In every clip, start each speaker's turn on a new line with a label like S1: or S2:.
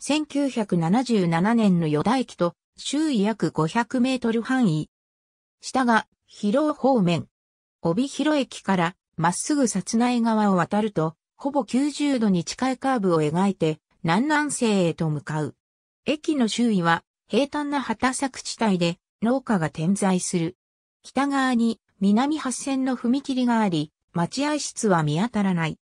S1: 1977年の与田駅と周囲約500メートル範囲。下が広方面。帯広駅からまっすぐ札内川を渡ると、ほぼ90度に近いカーブを描いて南南西へと向かう。駅の周囲は平坦な畑作地帯で農家が点在する。北側に南八線の踏切があり、待合室は見当たらない。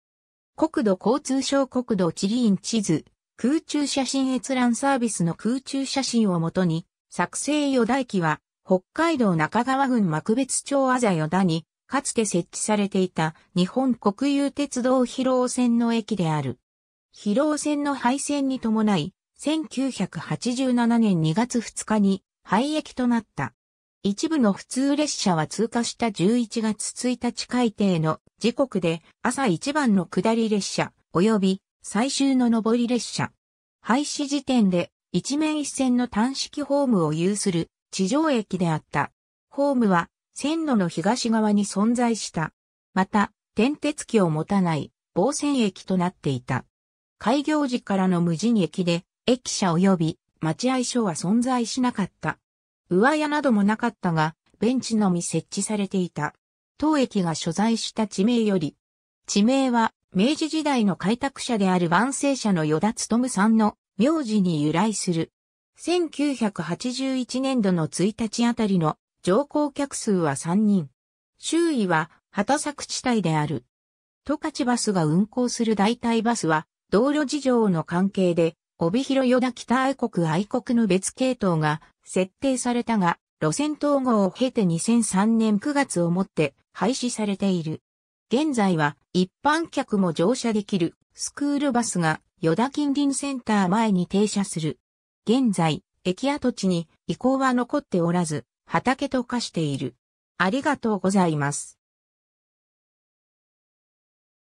S1: 国土交通省国土地理院地図空中写真閲覧サービスの空中写真をもとに、作成予田機は、北海道中川郡幕別町あざ予田に、かつて設置されていた日本国有鉄道広尾線の駅である。広尾線の廃線に伴い、1987年2月2日に廃駅となった。一部の普通列車は通過した11月1日改定の時刻で朝一番の下り列車及び最終の上り列車。廃止時点で一面一線の単式ホームを有する地上駅であった。ホームは線路の東側に存在した。また、転鉄機を持たない防線駅となっていた。開業時からの無人駅で、駅舎及び待合所は存在しなかった。上屋などもなかったが、ベンチのみ設置されていた。当駅が所在した地名より、地名は明治時代の開拓者である万世社の与田勤さんの名字に由来する。1981年度の1日あたりの乗降客数は3人。周囲は畑作地帯である。十勝バスが運行する代替バスは、道路事情の関係で、帯広与田北愛国愛国の別系統が設定されたが、路線統合を経て2003年9月をもって廃止されている。現在は一般客も乗車できるスクールバスが与田近隣センター前に停車する。現在、駅跡地に移行は残っておらず、畑と化している。ありがとうございます。